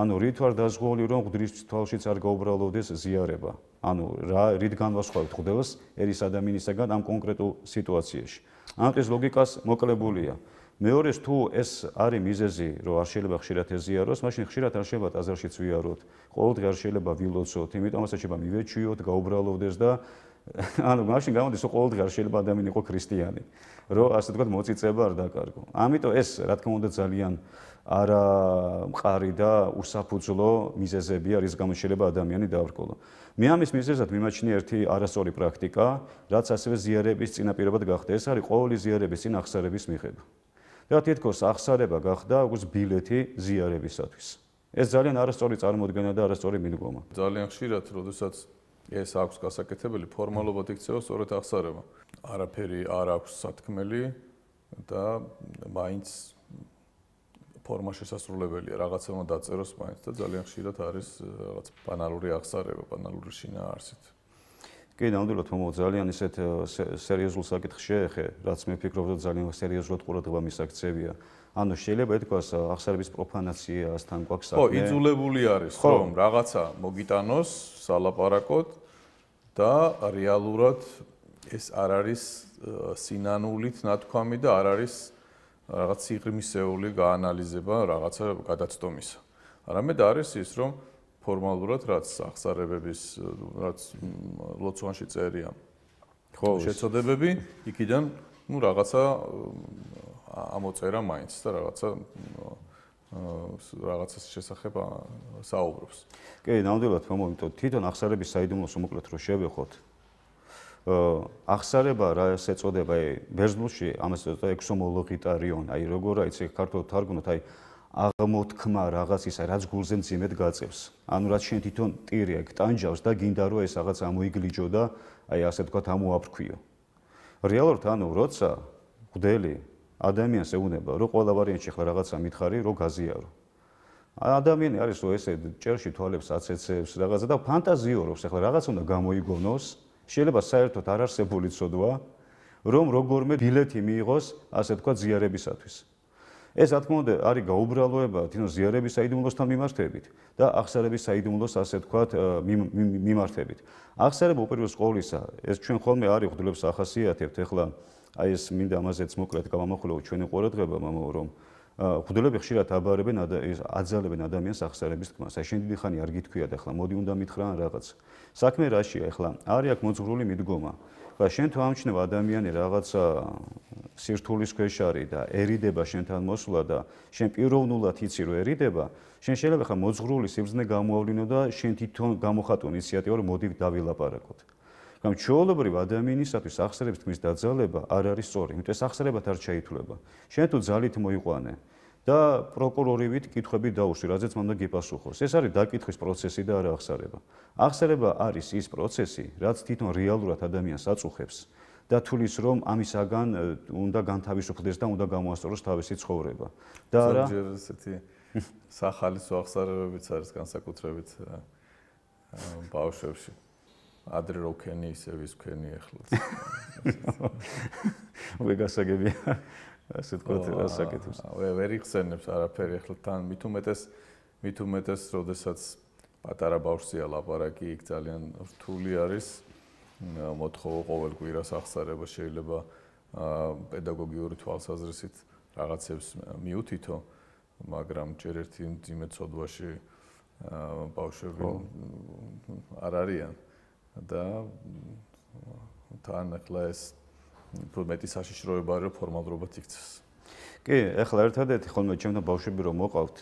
ანუ რით ვარ დაზღვეული რომ ღვდრის თვალშიც არ გაუბრალოდეს ზიარება. ანუ რა რით განვასხვავებთ ღვდელს ერის ადამიანისაგან ამ კონკრეტულ სიტუაციაში? ანტის ლოგიკას მოკლებულია. მეორეს თუ ეს არის მიზეზი, რომ არ შეიძლება ხშირად ეზიაროს, მაშინ ხშირად არ შეიძლება ტაძარშიც ვიაროთ. ყოველდღე არ შეიძლება ვილოცოთ, იმიტომაც შეიძლება მივეჩიოთ, გაუბრალოდეს და ანუ მაშინ გამოდის, რომ ყოველდღე არ შეიძლება ადამიანი იყოს ქრისტიანი, რომ ასე თქვა მოწიწება არ დაკარგო. ამიტომ ეს რა თქმა უნდა ძალიან არა მყარი და უსაფუძლო მიზეზებია, რის გამო შეიძლება ადამიანი დაარკოლო. მე ამის მიზეზად მიმაჩნია ერთი არასწორი პრაქტიკა, რაც ასევე ზიარების წინაპირობად გახდა. ეს არის ყოველი ზიარების წინ ახსარების მიღება. რა თითქოს ახსარება გახდა როგორც ბილეთი ზიარებისათვის. ეს ძალიან არასწორი წარმოდგენა და არასწორი მიდგომა. ძალიან ხშირად, როდესაც ეს აქვს გასაკეთებელი ფორმალობად იქცევა სწორედ ახსარება. არაფერი არ აქვს სათქმელი და მაინც ფორმა შესასრულებელია, რაღაცა უნდა დაწეროს მაინც და ძალიან ხშირად არის რაღაც ბანალური ახსარება, ბანალური შინაარსით. კი ნამდვილად მომო ძალიან ისეთ სერიოზულ საკითხში ეხე რაც მე ფიქრობ რომ ძალიან სერიოზულად ყურადღება მისაქცევია ანუ შეიძლება ეთქვას აღსარების პროფანაციასთან გვაქვს საქმე ხო იძულებული არის რომ რაღაცა მოგიტანოს სალაპარაკოთ და რეალურად ეს არ არის სინანულით ნათქვამი და არ არის რაღაც სიღრმისეული გაანალიზება რაღაცა გადაცდომისა არამედ არის ის რომ ფორმალურად რაც აღსარებების რაც ლოცვანში წერია ხო შეწოდებები იქიდან ну რაღაცა ამოწერა მაინც და რაღაცა რაღაცას შესახებ საუბრობს. კი, ნამდვილად მომო, იმიტომ თვითონ ახსარების საიდუმლოს უმოკლედ რო შევეხოთ. ახსარება რა ეწოდება ბერძნულში, ამას ეწოდება ექსომოლოგიტარიონ, აი როგორ აიცი ქართულად თარგმნოთ, აი აღმოთქმა რაღაცისა, რაც გულზე მძიმედ გაწევს. ანუ რაც შენ თვითონ ტირი აქ ტანჯავს და გინდა რომ ეს რაღაც ამოიგლიჯო და აი ასე თქვა ამოაფრქვიო. რეალურად ანუ როცა გვდელი ადამიანს ეუბნება რომ ყველა ვარიანტი შეხლა რაღაცა მითხარი რომ გაზიარო. ადამიანი არის რომ ესე ჭერში თვალებს აცეცებს რაღაცა და ფანტაზიორობს ახლა რაღაც უნდა გამოიგონოს. შეიძლება საერთოდ არ არსებული ცოდვა რომ როგორმე ბილეთი მიიღოს ასე თქვა ზიარებისათვის. ეს რა თქმა უნდა არის გაუბრალოება თინო ზიარების საიდუმლოსთან მიმართებით და აღსარების საიდუმლოს ასე თქვა მიმართებით. აღსარება უპირველეს ყოვლისა ეს ჩვენ ხოლმე არის ღდლებს ახასიათებთ ეხლა აი ეს მინდა ამაზეც მოკლედ გამამახვილო ჩვენი ყურადღება მამაო რომ ღდლები ხშირად აბარებენ აძალებენ ადამიანს აღსარების თქმას. აი შენ დიდი ხანი არ გითქვია და ეხლა მოდი უნდა მითხრა რაღაც. საქმე რაშია ეხლა არის აქ მოძღრული მიდგომა. ხა შენ თუ ამჩნევ ადამიანი რაღაცა სირთულის ქვეშ არის და ერიდება შენთან მოსვლა და შენ პიროვნულად იცი რომ ერიდება შენ შეიძლება ხა მოძღრული სიბზნე გამოავლინო და შენ თვითონ გამოხატო ინიციატივა რომ მოდი დავილაპარაკოთ რომ ჩვეულებრივ ადამიანისათვის ახსერებს თქმის დაძალება არ არის სწორი იმიტომ რომ ახსერებათ არ შეიძლება შენ თუ ძალით მოიყვანე და პროკურორივით კითხები დაუსვი, რაზეც მომდა გიპასუხოს. ეს არის დაკითხვის პროცესი და არა აღსარება. აღსარება არის ის პროცესი, რაც თვითონ რეალურად ადამიანს აწუხებს და თulis რომ ამისაგან უნდა განთავისუფლდეს და უნდა გამოასწოროს თავისი ცხოვრება. და არა ზოგჯერ ესეთი სახალისო აღსარებებიც არის განსაკუთრებით ბავშვებში. ადრე როქენი ისე ვისქენი ახლა. ვეგასაგებია. სიტყვით ასაკეთებს. ვე ვერ იხსენებს არაფერი ახლა თან მით უმეტეს მით უმეტეს როდესაც პატარა ბავშვია ლაპარაკი იქ ძალიან რთული არის მოთხოვო ყოველ კვირას ახსარება შეიძლება პედაგოგიური თვალსაზრისით რაღაცებს მიუთითო მაგრამ ჯერ ერთი ძიმე ცოდვაში ბავშვები არ არიან და თან ახლა ეს უფრო მეტი საშიშროება არის რომ ფორმალურობაც იქცეს. კი, ახლა ერთადერთი ხოლმე ჩემთან ბავშვები რომ მოყავთ,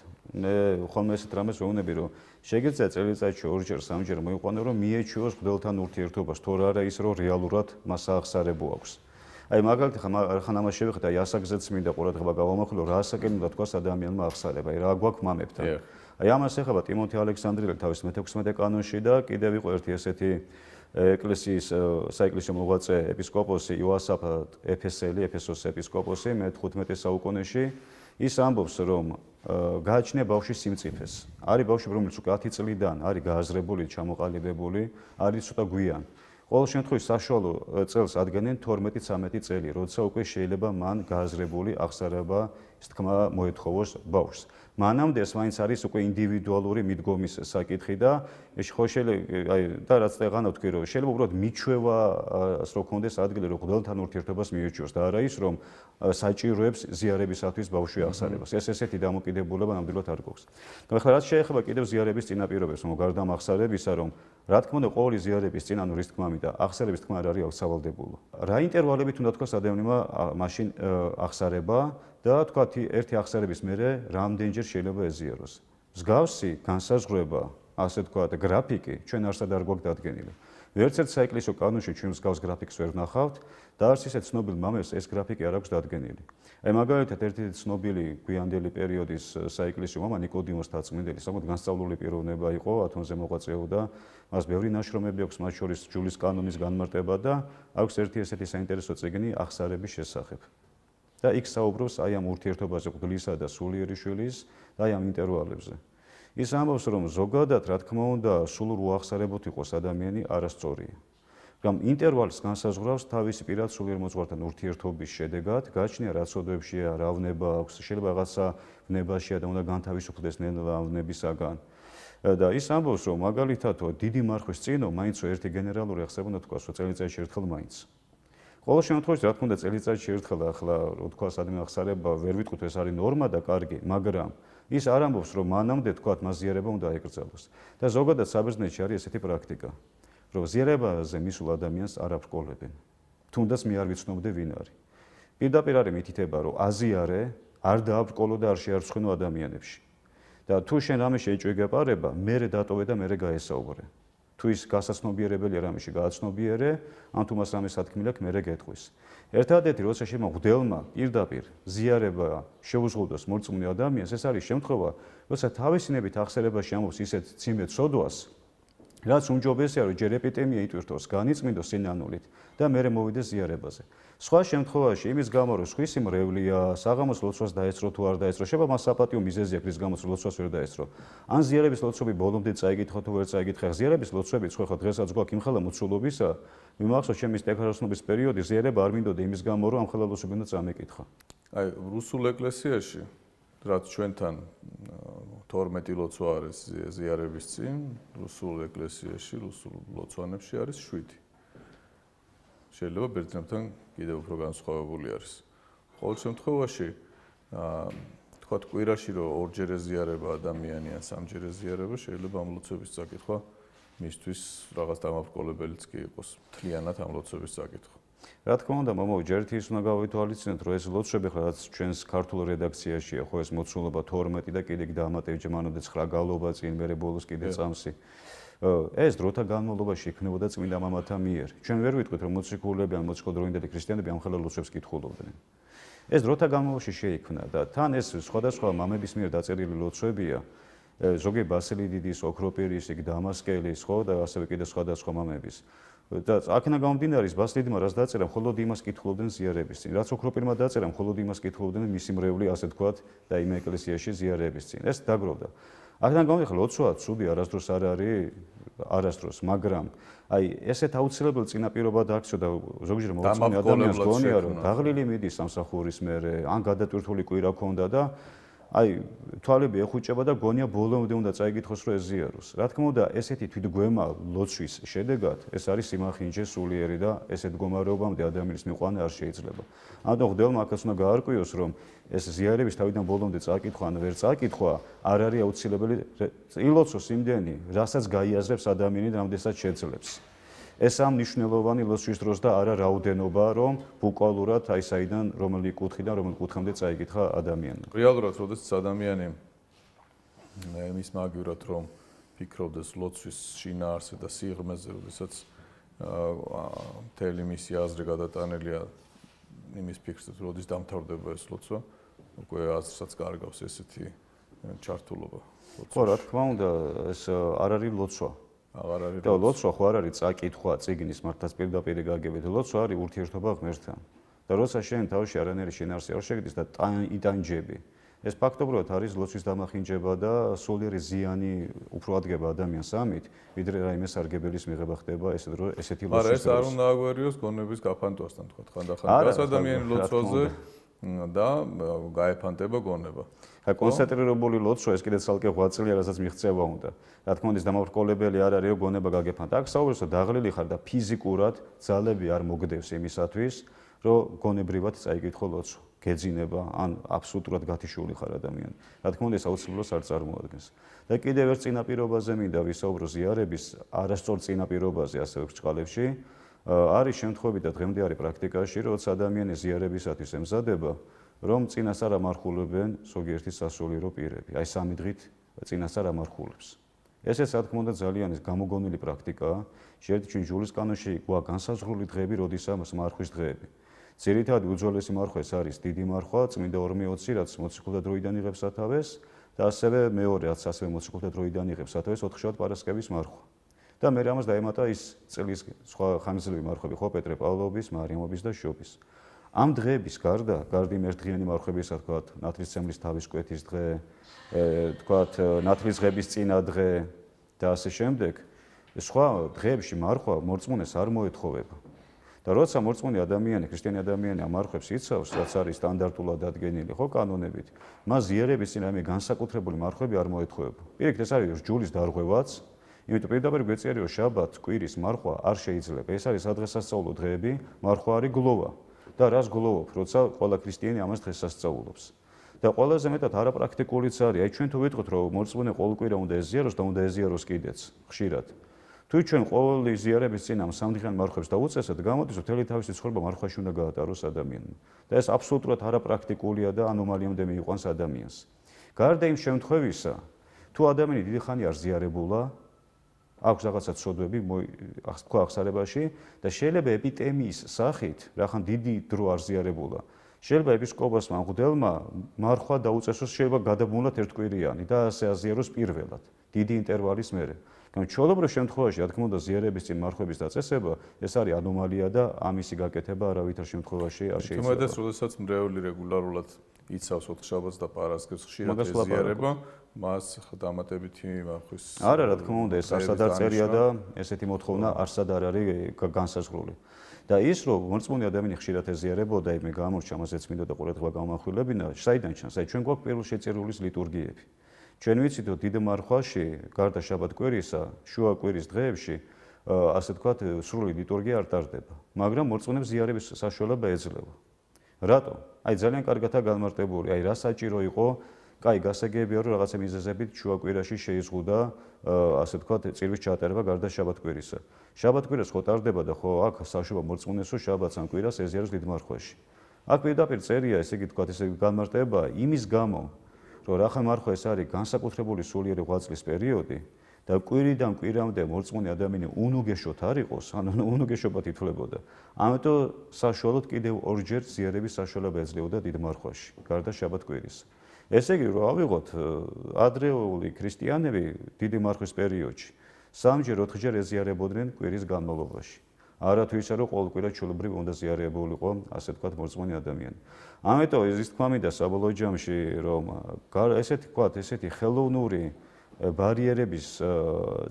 მე ხოლმე ესეთ რამეს ვეუბნები რომ შეგეძლო წელიწადში ორჯერ სამჯერ მოიყვანო რომ მიეჩუოს გველთან ურთიერთობას, თორე არა ის რომ რეალურად მას აღსარებო აქვს. აი მაგალითად ხან ამას შევიხედე, აი ასაკზეც მინდა ყურადღება გავამახვილო, რა ასაკენ უნდა თქვას ადამიანმა აღსარება, აი რა გვაქვს მამებთან. აი ამას ეხება ტიმოთი ალექსანდრიელი თავის მე-16 კანონში და კიდევ იყო ერთი ესეთი ეკლესიის საეკლესიო მოღვაწე ეპისკოპოსი იოასაფ ეფესელი ეფესოს ეპისკოპოსი მე-15 საუკუნეში ის ამბობს რომ გააჩნია ბავშვის სიმწიფეს. არის ბავშვი რომელიც უკვე 10 წლიდან არის გააზრებული, ჩამოყალიბებული, არის ცოტა გვიან. ყოველ შემთხვევაში საშუალო წელს ადგენენ 12-13 წელი, როცა უკვე შეიძლება მან გააზრებული აღსარება ის თქმა მოეთხოვოს ბავშვს. მანამდე ეს მაინც არის უკვე ინდივიდუალური მიდგომის საკითხი და ხო შეიძლება აი და რაც წეღანავთ კი რომ შეიძლება უბრალოდ მიჩვევა რო კონდეს ადგილი რომ ყველთან ურთიერთობას მიეჭიოს და არა ის რომ საჭიროებს ზიარებისათვის ბავშვი აღსარებას ეს ესეთი დამოკიდებულება ნამდვილად არ გქოს. ნუ ახლა რაც შეიძლება კიდევ ზიარების წინაპირობებს მოგარდა აღსარებისა რომ რა თქმა უნდა ყოველი ზიარების წინ ანუ რის თქმა მითხა აღსარების თქმა არ არის ავსავალდებულო რა ინტერვალებით უნდა თქვას ადამიანმა მაშინ აღსარება და თქვათ ერთი აღსარების მერე რამდენჯერ შეიძლება ეზიაროს მსგავსი განსაზღვრება ასე თქვათ გრაფიკი ჩვენ არსა და არ გვაქვს დადგენილი ვერცერთ საიკლისო კანონში ჩვენ მსგავს გრაფიკს ვერ ვნახავთ და არც ისე ცნობილ მომენტს ეს გრაფიკი არ აქვს დადგენილი აი მაგალითად ერთ-ერთი ცნობილი გვიანდელი პერიოდის საეკლესიო მამა ნიკოდიმოს თაცმინდელი საკმაოდ განსწავლული პიროვნება იყო ათონზე მოღვაწეობდა მას ბევრი ნაშრომები აქვს მათ შორის ჯულის კანონის განმარტება და აქვს ერთი ესეთი საინტერესო წიგნი აღსარების შესახებ და იქ საუბრობს აი ამ ურთიერთობაზე გვლისა და სულიერი შვილის და აი ამ ინტერვალებზე ის ამბობს რომ ზოგადად რა თქმა უნდა სულ რო აღსარებოთ იყოს ადამიანი არასწორია რომ ინტერვალს განსაზღვრავს თავისი პირად სულიერ მოძღვართან ურთიერთობის შედეგად, გაჩნია რა სოდებში არავნება აქვს, შეიძლება რაღაცა ვნებაშია და უნდა განთავისუფლდეს ნენავნებისაგან. და ის ამბობს, რომ მაგალითად დიდი მარხვის წინო მაინც ერთი გენერალური ახსენა და თქვა, რომ წელიწადში ერთხელ მაინც. ყოველ შემთხვევაში, რა თქმა უნდა, წელიწადში ერთხელ ახლა, რო თქვა, ადამიან ახსარება, ვერ ვიტყვით, ეს არის ნორმა და კარგი, მაგრამ ის არ ამბობს, რომ მანამდე თქვა, მაზიარება უნდა ეკრძალოს. და ზოგადად საბერძნეთში არის ესეთი პრაქტიკა. რომ ზიარებაზე მისულ ადამიანს არ აფკოლებენ. თუნდაც მე არ ვიცნობდე ვინ არის. პირდაპირ არის მითითება, რომ აზიარე არ დააფკოლო და არ შეარცხინო ადამიანებში. და თუ შენ რამე შეეჭვეგებარება, მერე დატოვე და მერე გაესაუბრე. თუ ის გასაცნობიერებელი რამეში გააცნობიერე, ან თუ მას რამე სათქმელი აქვს, მერე გეტყვის. ერთადერთი როცა შემო ღდელმა პირდაპირ ზიარება შეუზღუდოს მორწმუნე ადამიანს, ეს არის შემთხვევა, როცა თავისინებით ახსერება შეამოს ისეთ ძიმე წოდვას, რაც უმჯობესია, რომ ჯერ ეპიდემია იტვირთოს, განიწმინდოს სინანულით და მერე მოვიდეს ზიარებაზე. სხვა შემთხვევაში, იმის გამო, რომ სხვის იმრევლია, საღამოს ლოცვას დაესწრო თუ არ დაესწრო, შეიძლება მას საპატიო მიზეზი აქვს, რის გამოც ლოცვას ვერ დაესწრო. ან ზიარების ლოცვები ბოლომდე წაიგეთხო თუ ვერ წაიგეთხე, ზიარების ლოცვები ხო ხო დღესაც გვაქვს იმ ხელა მოცულობისა, მიმახსოვს ჩემი სტეფანოსნობის პერიოდი, ზიარება არ მინდოდა იმის გამო, რომ ამ ხელალოსები უნდა წამეკითხა. აი, რუსულ ეკლესიაში რაც ჩვენთან 12 ლოცვა არის ზიარების წინ რუსულ ეკლესიაში, რუსულ ლოცვანებში არის 7. შეიძლება ბერძნებთან კიდევ უფრო განსხვავებული არის. ყოველ შემთხვევაში აა თქვათ კვირაში რომ ორჯერ ეზიარება ადამიანი ან სამჯერ ეზიარება, შეიძლება ამ ლოცვების წაკითხვა მისთვის რაღაც დამაბრკოლებელიც კი იყოს მთლიანად ამ ლოცვების საკითხი. რა თქმა უნდა, მომო, ჯერთი ის უნდა გავითვალისწინოთ, რომ ეს ლოცვები ხლა რაც ჩვენს ქართულ რედაქციაშია, ხო ეს მოცულობა 12 და კიდე დამატებჯმანოდე 9 გალობა წინ მერე ბოლოს კიდე წამსი. ეს დროთა განმავლობაში ექნებოდა წმინდა მამათა მიერ. ჩვენ ვერ ვიტყვით, რომ მოციქულები ან მოციქულდროინდელი ქრისტიანები ამ ხელა ლოცვებს კითხულობდნენ. ეს დროთა განმავლობაში შეიქმნა და თან ეს სხვადასხვა მამების მიერ დაწერილი ლოცვებია. ზოგი ბასილი დიდის, ოქროპირის, იქ დამასკელის, ხო და ასევე კიდე სხვადასხვა მამების. და აქნა გამომდინარის ბასილიმა რას დაწერა, ხოლო დიმას კითხულობდნენ ზიარების წინ. რაც ოქროპირმა დაწერა, ხოლო დიმას კითხულობდნენ მისი მრევლი, ასე თქვათ, და იმ ეკლესიაში ზიარების წინ. ეს დაგროვდა. აქედან გამომდინარე, ოცვა ცუდი არასდროს არ არის არასდროს, მაგრამ აი ესეთ აუცილებელ წინაპირობა დააქცო და ზოგჯერ მოუწმინე ადამიანს გონია რომ დაღლილი მიდის სამსახურის მერე, ან გადატვირთული კვირა ქონდა და აი თვალები ეხუჭება და გონია ბოლომდე უნდა წაიგითხოს რომ ეზიაროს. რა თქმა უნდა, ესეთი თვითგვემა ლოცვის შედეგად ეს არის სიმახინჯე სულიერი და ესეთ გომარეობამდე ადამიანის მიყვანა არ შეიძლება. ამიტომ ხდელმა ახაც უნდა გაარკვიოს რომ ეს ზიარების თავიდან ბოლომდე წაკითხვა ან ვერ წაკითხვა არ არის აუცილებელი წილოცოს იმდენი, რასაც გაიაზრებს ადამიანი და რამდენსაც შეძლებს. ეს ამ მნიშვნელოვანი ლოსვის დროს და არა რაოდენობა, რომ უკვალურად აი საიდან რომელი კუთხიდან რომელ კუთხემდე წაიკითხა ადამიანი. რეალურად, როდესაც ადამიანი მის მაგივრად რომ ფიქრობდეს ლოცვის შინაარსზე და სიღრმეზე, როდესაც მთელი მისი აზრი გადატანილია იმის ფიქრზე, თუ როდის დამთავრდება ეს ლოცვა, უკვე აზრსაც გარგავს ესეთი э, ჩართულობა. ხო, რა თქმა უნდა, ეს э, არ არის ლოცვა. აღარ არის და ლოცვა ხო არ არის წაკითხვა ციგნის მართლაც პირდაპირ გაგებით ლოცვა არის ურთიერთობა ღმერთთან და როცა შენ თავში არანაირი შინარსი არ შეგდის და იტანჯები ეს ფაქტობრივად არის ლოცვის დამახინჯება და სულიერი ზიანი უფრო ადგება ადამიანს ამით ვიდრე რაიმე სარგებლის მიღება ხდება ესე რომ ესეთი ლოცვა არის არა ეს არ უნდა აგვერიოს გონების გაფანტვასთან თქვა ხანდახან რას ადამიანი ლოცვაზე და გაეფანტება გონება. ხა კონცენტრირებული ლოცვა ეს კიდე ცალკე ღვაწლია, რასაც მიღწევა უნდა. რა თქმა უნდა, დამოუკოლებელი არ არისო გონება გაგეფანტა. აქ საუბრობს დაღლილი ხარ და ფიზიკურად ძალები არ მოგდევს იმისათვის, რომ გონებრივად წაიკითხო ლოცვა. გეძინება, ან აბსოლუტურად გათიშული ხარ ადამიანი. რა თქმა უნდა, ეს აუცილებლად არ წარმოადგენს. და კიდევ ერთ წინაპირობაზე მინდა ვისაუბრო ზიარების არასწორ წინაპირობაზე ასე ვერ ჭყალებში. არის შემთხვევები და დღემდე არის პრაქტიკაში, როდესაც ადამიანი ზიარებისათვის ემზადება, რომ წინასარ ამარხულებენ ზოგიერთი სასულიერო პირები. აი სამი დღით წინასარ ამარხულებს. ესე რა თქმა უნდა ძალიან ის გამოგონილი პრაქტიკაა. შეერთ ჩვენ ჯულის კანონში გვა განსაზღვრული დღეები, როდესაც მარხვის დღეები. ძირითადად უძველესი მარხვეს არის დიდი მარხვა, წმინდა 2:20, რაც მოციქულთა დროიდან იღებს სათავეს და ასევე მეორე, რაც ასევე მოციქულთა დროიდან იღებს სათავეს, 4 შაბათ პარასკევის მარხვა. და მე რამას დაემატა ის წლის სხვა ხანგრძლივი მარხვები ხო პეტრე პავლოვის, მარიამობის და შობის. ამ დღეების გარდა, გარდა იმ ერთდღიანი მარხვებისა, თქვათ, ნათლისმცემლის თავის კვეთის დღე, ე თქვათ, ნათლისღების წინა დღე და ასე შემდეგ, სხვა დღეებში მარხვა მოrzმუნეს არ მოეთხოვება. და როცა მოrzმუნი ადამიანი, ქრისტიანი ადამიანი ამარხებს იცავს, რაც არის სტანდარტულად დადგენილი, ხო, კანონებით, მას იერების წინამე განსაკუთრებული მარხვები არ მოეთხოვება. პირიქით ეს არის რჯულის დარღვევაც, იმით პირდაპირ გვეციარიო შაბათ კვირის მარხვა არ შეიძლება ეს არის დღესასწაულო დღეები მარხვა არის გლოვა და რას გლოვობ როცა ყველა ქრისტიანი ამას დღესასწაულობს და ყველაზე მეტად არაპრაქტიკულიც არის აი ჩვენ თუ ვიტყოდ რომ მოწმენე ყოველ კვირა უნდა ეზიაროს და უნდა ეზიაროს კიდეც ხშირად თუ ჩვენ ყოველი ზიარების წინ ამ სამდღიან მარხვებს დაუწესებთ გამოდის რომ თელი თავისი ცხოვრება მარხვაში უნდა გაატაროს ადამიანმა და ეს აბსოლუტურად არაპრაქტიკულია და ანომალიამდე მიიყვანს ადამიანს გარდა იმ შემთხვევისა თუ ადამიანი დიდი ხანი არ ზიარებულა აქვს რაღაცა ცოდვები თქვა აღსარებაში და შეიძლება ეპიდემიის სახით რახან დიდი დრო არზიარებულა შეიძლება ეპისკოპოს მაღდელმა მარხვა დაუწესოს შეიძლება გადაბმულოთ ერთკვირიანი და ასე აზიაროს პირველად დიდი ინტერვალის მერე რომ ჩოლობრივ შემთხვევაში, რა თქმა უნდა, ზიარების წინ მარხების დაწესება, ეს არის ანომალია და ამისი გაკეთება არავითარ შემთხვევაში არ შეიძლება. თუმცა, როდესაც მრევლი რეგულარულად იცავს ოთხშაბათს და პარასკევს ხშირად ეზიარება მას დამატებითი ხვის არა რა თქმა უნდა ეს არსად არ წერია და ესეთი მოთხოვნა არსად არ არის განსაზღვრული და ის რომ მოწმუნე ადამიანი ხშირად ეზიარებოდა იმე გამორჩა მასაც მინდა და ყურადღება გამახვილებინა საიდან ჩანს აი ჩვენ გვაქვს პირველ შეწირულის ლიტურგიები ჩვენ ვიცით რომ დიდ მარხვაში გარდა შაბათ კვირისა შუა კვირის დღეებში ასე ვთქვათ სრული ლიტურგია არ ტარდება მაგრამ მოწმუნებს ზიარების საშუალება ეძლევა რატო აი ძალიან კარგათა გამარტებული. აი რა საჭირო იყო? კაი, გასაგებია რომ რაღაცა მიზეზებით შუაკვირაში შეიზღუდა ასე ვთქვათ, წირვის ჩატარება გარდა შაბათკვირისა. შაბათკვირას ხო tardeba და ხო აქ საშუბა მოწმუნესო შაბათს ან კვირას ეზიაროს დიდმარხვაში. აქ პირდაპირ წერია, ესე იგი თქვათ, ესე იგი გამარტება იმის გამო, რომ რახა მარხვა ეს არის განსაკუთრებული სულიერი ღვაწლის პერიოდი. და კვირიდან კვირამდე მოწმენი ადამიანი უნუგეშოთ არ იყოს, ანუ უნუგეშობა თითლებოდა. ამიტომ საშუალოდ კიდევ ორჯერ ზიარების საშუალება ეძლეოდა დიდმარხვაში, გარდა შაბათ კვირის. ესე იგი, რომ ავიღოთ, ადრეული ქრისტიანები დიდმარხვის პერიოდში სამჯერ, ოთხჯერ ეზიარებოდნენ კვირის განმავლობაში. არა თუ ისე რომ ყოველკვირა ჩულებრივი უნდა ზიარებულიყო ასე თქვა მოწმენი ადამიანი. ამიტომ ის თქმა მინდა საბოლოო ჯამში რომ ესე თქვა ესეთი ხელოვნური ბარიერების э,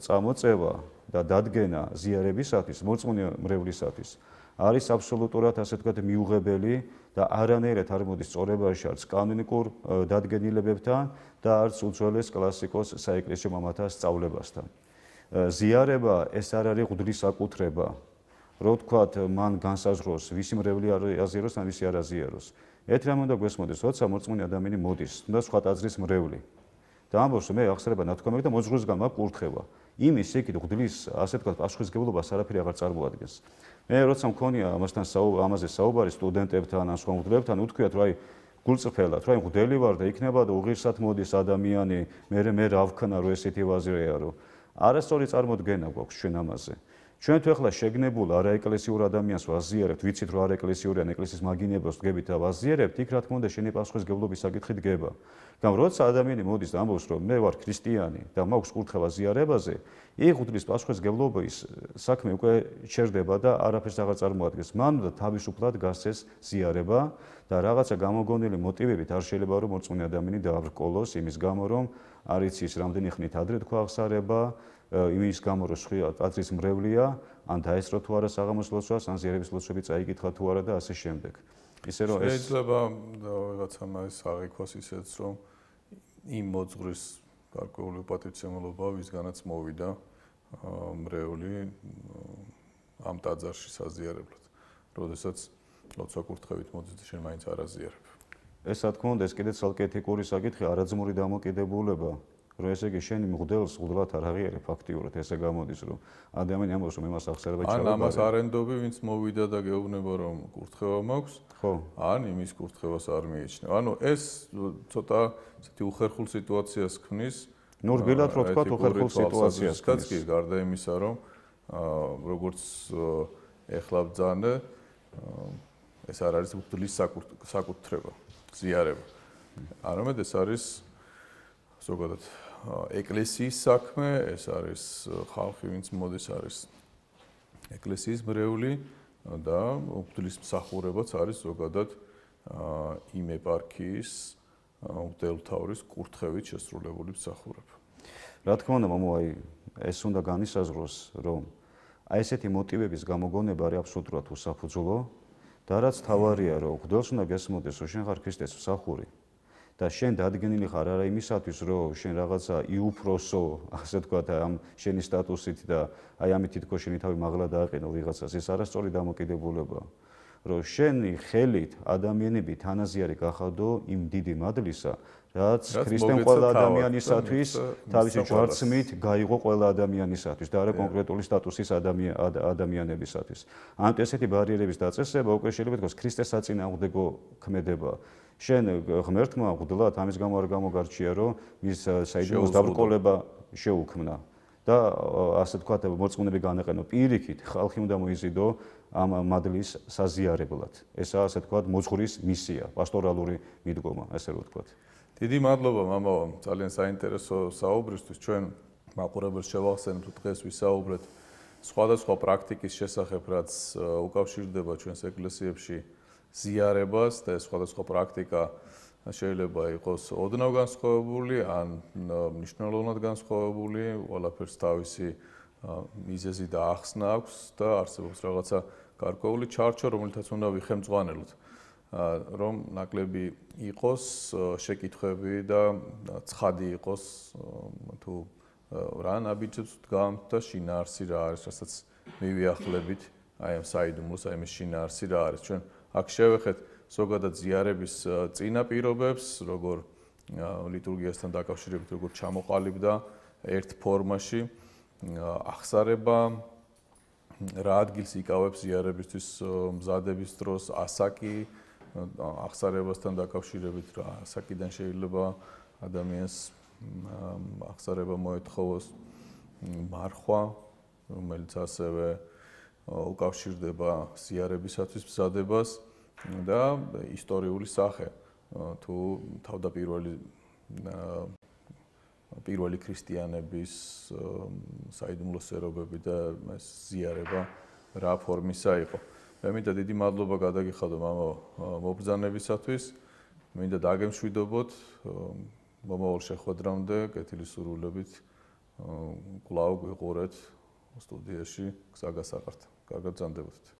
წამოწევა და დადგენა ზიარებისათვის, მოწმუნე მრევლისათვის არის აბსოლუტურად ასე ვთქვათ მიუღებელი და არანაირად არ მოდის წორებაში არც კანონიკურ э, დადგენილებებთან და არც უძველეს კლასიკოს საეკლესიო მამათა სწავლებასთან. ზიარება ეს არ არის ღვთისაკუთრება. რო ვთქვათ მან განსაზღვროს ვისი მრევლი არ აზიაროს, ან ვისი არ აზიაროს. ერთ რამ უნდა გესმოდეს, როცა მოწმუნე ადამიანი მოდის, უნდა სხვა დაძრის მრევლი. და ამბობს რომ მე აღსრება ნათქვამები და მოძღვრის გან მაქვს კურთხევა. იმის იქით ღდლის ასე თქვა პასუხისგებლობას არაფერი აღარ წარმოადგენს. მე როცა მქონია ამასთან საუბარი, ამაზე საუბარი სტუდენტებთან, ან სხვა მოგზაურებთან, უთქვიათ რომ აი გულწრფელად, რომ აი მგდელი ვარ და იქნება და უღირსად მოდის ადამიანი, მე მე რა ვქნა რომ ესეთი ვაზრეა რომ არასწორი წარმოდგენა გვაქვს ჩვენ ამაზე. ჩვენ თუ ახლა შეგნებულ არა ეკლესიურ ადამიანს ვაზიერებთ, ვიცით რომ არა ეკლესიური ან ეკლესიის მაგინებელს დგებით და ვაზიერებთ, იქ რა თქმა უნდა შენი პასუხის გებლობის საკითხი დგება. მაგრამ როდესაც ადამიანი მოდის და ამბობს რომ მე ვარ ქრისტიანი და მაქვს კურთხევა ზიარებაზე, იქ უთლის პასუხის გებლობის საქმე უკვე ჩერდება და არაფერს აღარ წარმოადგენს. მან და თავისუფლად გასცეს ზიარება და რაღაცა გამოგონილი მოტივებით არ შეიძლება რომ მოწმე ადამიანი დააბრკოლოს იმის გამო რომ არ იცის რამდენი ხნით ადრე თქვა აღსარება იმის გამო რომ სხვა ტაძრის მრევლია, ან დაესწრო თუ არა საღამოს ლოცვას, ან ზიერების ლოცვები წაიკითხა თუ არა და ასე შემდეგ. ისე რომ ეს შეიძლება რაღაცა ის აღიქვას ისეც რომ იმ მოძღვრის გარკვეული პოტენციალობა ვისგანაც მოვიდა მრევლი ამ ტაძარში საზიარებლად. როდესაც ლოცვა კურთხევით მოძიძე შენ მაინც არაზიარებ. ეს რა თქმა უნდა ეს კიდე ცალკე ეთიკური საკითხი, არაძმური დამოკიდებულება, რომ ესე იგი შენ მგდელს უძლათ არ აღიერე ფაქტიურად ესე გამოდის რომ ადამიანი ამბობს რომ იმას ახსერება ჩავა ან ამას არენდობი ვინც მოვიდა და გეუბნება რომ კურთხევა მაქვს ხო ან იმის კურთხევას არ მიიჩნევ ანუ ეს ცოტა ისეთი უხერხულ სიტუაციას ქნის ნორბილად რო თქვა უხერხულ სიტუაციას ქნის კაცი გარდა იმისა რომ როგორც ეხლა ბძანე ეს არ არის უძლის საკუთრება ზიარება არამედ ეს არის სოგადად ეკლესიის საქმე, ეს არის ხალხი, ვინც მოდის არის ეკლესიის ბრევლი და უფლის მსახურებაც არის ზოგადად იმ ეპარქიის უდელთავრის კურთხევით შესრულებული მსახურება. რა თქმა უნდა, მამო, აი ეს უნდა განისაზღვროს, რომ აი ესეთი მოტივების გამოგონება არის აბსოლუტურად უსაფუძვლო და რაც თავარია, რომ გვდელს უნდა გესმოდეს, რომ შენ ხარ ქრისტეს მსახური. და შენ დადგენილი ხარ არა იმისათვის, რომ შენ რაღაცა იუფროსო, ასე თქვათ, ამ შენი სტატუსით და აი ამით თვითონ შენი თავი მაღლა დააყენო ვიღაცას, ეს არასწორი დამოკიდებულება. რომ შენი ხელით ადამიანები თანაზიარი გახადო იმ დიდი მადლისა, რაც ქრისტემ ყველა ადამიანისათვის თავისი ჯვარცმით გაიღო ყველა ადამიანისათვის და არა კონკრეტული სტატუსის ადამიანებისათვის. ამ ესეთი ბარიერების დაწესება უკვე შეიძლება თქოს ქრისტეს საწინააღმდეგო ქმედებაა. შენ ღმერთმა უგდლად ამის გამო არ გამოგარჩია რომ მის საიდუმლოს დაბრკოლება შეუქმნა და ასე თქვა მოწმუნები განეყენო პირიქით ხალხი უნდა მოიზიდო ამ მადლის საზიარებლად ესაა ასე თქვა მოძღვრის მისია პასტორალური მიდგომა ასე რომ თქვა დიდი მადლობა мамаო ძალიან საინტერესო საუბრისთვის ჩვენ მაყურებელს შევახსენებთ დღეს ვისაუბრეთ სხვადასხვა პრაქტიკის შესახებ რაც უკავშირდება ჩვენს ეკლესიებში ზიარებას და სხვადასხვა პრაქტიკა შეიძლება იყოს ოდნავ განსხვავებული ან მნიშვნელოვნად განსხვავებული, ყველაფერს თავისი მიზეზი და ახსნა აქვს და არსებობს რაღაცა გარკვეული ჩარჩო, რომელთაც უნდა ვიხემძღვანელოთ. რომ ნაკლები იყოს შეკითხები და ცხადი იყოს თუ რა ნაბიჯებს გამთ და შინაარსი რა არის, რასაც მივიახლებით, აი ამ საიდუმლოს, აი ამ შინაარსი რა არის ჩვენ აქ შევეხეთ ზოგადად ზიარების წინაპირობებს, როგორ ლიტურგიასთან დაკავშირებით როგორ ჩამოყალიბდა ერთ ფორმაში აღსარება რა ადგილს იკავებს ზიარებისთვის მზადების დროს ასაკი აღსარებასთან დაკავშირებით რა ასაკიდან შეიძლება ადამიანს აღსარება მოეთხოვოს მარხვა რომელიც ასევე აა უკავშირდება ზიარებისათვის მზადებას და ისტორიული სახე თუ თავდაპირველი პირველი ქრისტიანების საიდუმლოსერობები და ეს ზიარება რა ფორმისა იყო. მე მინდა დიდი მადლობა გადაგიხადო მამა მობრძანებისათვის. მინდა დაგემშვიდობოთ მომავალ შეხვედრამდე კეთილი სურვილებით კვლავ გვიყურეთ სტუდიაში გზა გასაყართ. გაგაცანდებოდეთ.